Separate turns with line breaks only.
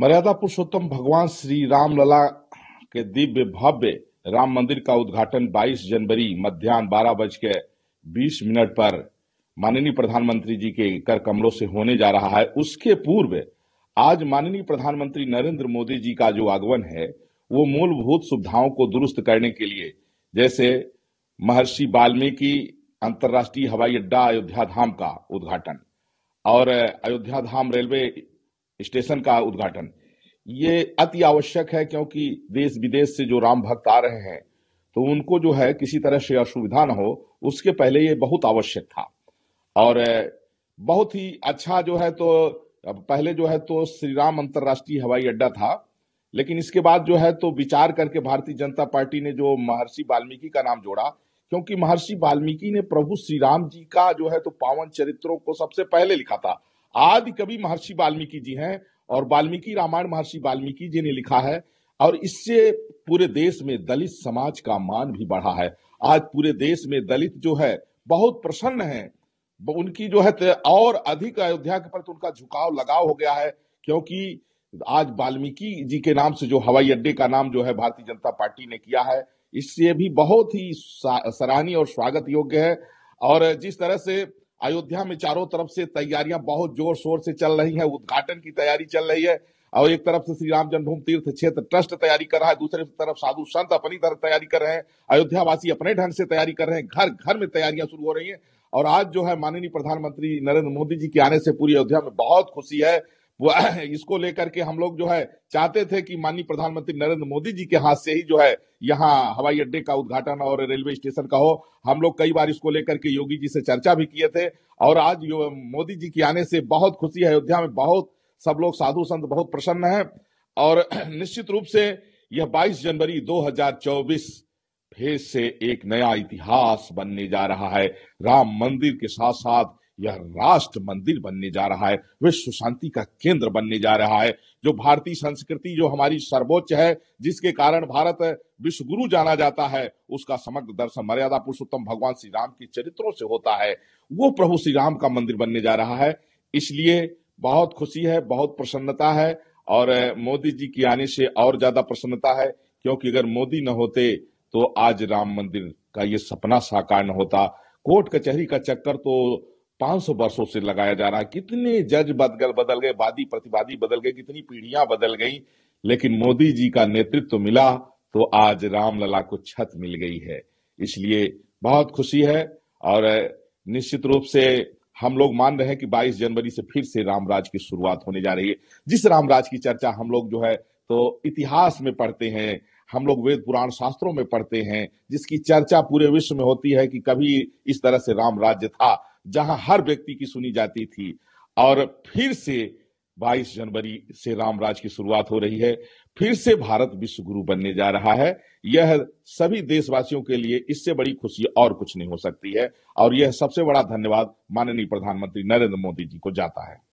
मर्यादा पुरुषोत्तम भगवान श्री रामलला के दिव्य भव्य राम मंदिर का उद्घाटन 22 जनवरी मध्यान्ह बारह बज के बीस मिनट पर माननीय प्रधानमंत्री जी के कर कमलों से होने जा रहा है उसके पूर्व आज माननीय प्रधानमंत्री नरेंद्र मोदी जी का जो आगमन है वो मूलभूत सुविधाओं को दुरुस्त करने के लिए जैसे महर्षि वाल्मीकि अंतर्राष्ट्रीय हवाई अड्डा अयोध्या धाम का उद्घाटन और अयोध्या धाम रेलवे स्टेशन का उद्घाटन ये अति आवश्यक है क्योंकि देश विदेश से जो राम भक्त आ रहे हैं तो उनको जो है किसी तरह से असुविधा न हो उसके पहले ये बहुत आवश्यक था और बहुत ही अच्छा जो है तो पहले जो है तो श्री राम अंतर्राष्ट्रीय हवाई अड्डा था लेकिन इसके बाद जो है तो विचार करके भारतीय जनता पार्टी ने जो महर्षि वाल्मीकि का नाम जोड़ा क्योंकि महर्षि वाल्मीकि ने प्रभु श्री राम जी का जो है तो पावन चरित्रों को सबसे पहले लिखा था आदि कवि महर्षि वाल्मीकि जी हैं और वाल्मीकि रामायण महर्षि वाल्मीकि जी ने लिखा है और इससे पूरे देश में दलित समाज का मान भी बढ़ा है आज पूरे देश में दलित जो है बहुत प्रसन्न है उनकी जो है और अधिक अयोध्या के प्रति उनका झुकाव लगाव हो गया है क्योंकि आज वाल्मीकि जी के नाम से जो हवाई अड्डे का नाम जो है भारतीय जनता पार्टी ने किया है इससे भी बहुत ही सराहनीय और स्वागत योग्य है और जिस तरह से अयोध्या में चारों तरफ से तैयारियां बहुत जोर शोर से चल रही है उद्घाटन की तैयारी चल रही है और एक तरफ से श्री राम जन्मभूमि तीर्थ क्षेत्र ट्रस्ट तैयारी कर रहा है दूसरी तरफ साधु संत अपनी तरफ तैयारी कर रहे हैं अयोध्या वासी अपने ढंग से तैयारी कर रहे हैं घर घर में तैयारियां शुरू हो रही हैं और आज जो है माननीय प्रधानमंत्री नरेंद्र मोदी जी के आने से पूरी अयोध्या में बहुत खुशी है वो इसको लेकर के हम लोग जो है चाहते थे कि माननीय प्रधानमंत्री नरेंद्र मोदी जी के हाथ से ही जो है यहाँ हवाई अड्डे का उद्घाटन और रेलवे स्टेशन का हो हम लोग कई बार इसको लेकर के योगी जी से चर्चा भी किए थे और आज मोदी जी के आने से बहुत खुशी है अयोध्या में बहुत सब लोग साधु संत बहुत प्रसन्न है और निश्चित रूप से यह 22 जनवरी 2024 फिर से एक नया इतिहास बनने जा रहा है राम मंदिर के साथ साथ यह राष्ट्र मंदिर बनने जा रहा है विश्व शांति का केंद्र बनने जा रहा है जो भारतीय संस्कृति जो हमारी सर्वोच्च है जिसके कारण भारत विश्व गुरु जाना जाता है उसका समग्र दर्शन मर्यादा पुरुषोत्तम भगवान श्री राम के चरित्रों से होता है वो प्रभु श्री राम का मंदिर बनने जा रहा है इसलिए बहुत खुशी है बहुत प्रसन्नता है और मोदी जी के आने से और ज्यादा प्रसन्नता है क्योंकि अगर मोदी न होते तो आज राम मंदिर का ये सपना साकार न होता कोर्ट कचहरी का, का चक्कर तो 500 वर्षों से लगाया जा रहा है कितने जज बदल बदल गए वादी प्रतिवादी बदल गए कितनी पीढ़ियां बदल गई लेकिन मोदी जी का नेतृत्व तो मिला तो आज रामलला को छत मिल गई है इसलिए बहुत खुशी है और निश्चित रूप से हम लोग मान रहे हैं कि 22 जनवरी से फिर से रामराज की शुरुआत होने जा रही है जिस रामराज की चर्चा हम लोग जो है तो इतिहास में पढ़ते हैं हम लोग वेद पुराण शास्त्रों में पढ़ते हैं जिसकी चर्चा पूरे विश्व में होती है कि कभी इस तरह से राम राज्य था जहां हर व्यक्ति की सुनी जाती थी और फिर से 22 जनवरी से रामराज की शुरुआत हो रही है फिर से भारत विश्व गुरु बनने जा रहा है यह सभी देशवासियों के लिए इससे बड़ी खुशी और कुछ नहीं हो सकती है और यह सबसे बड़ा धन्यवाद माननीय प्रधानमंत्री नरेंद्र मोदी जी को जाता है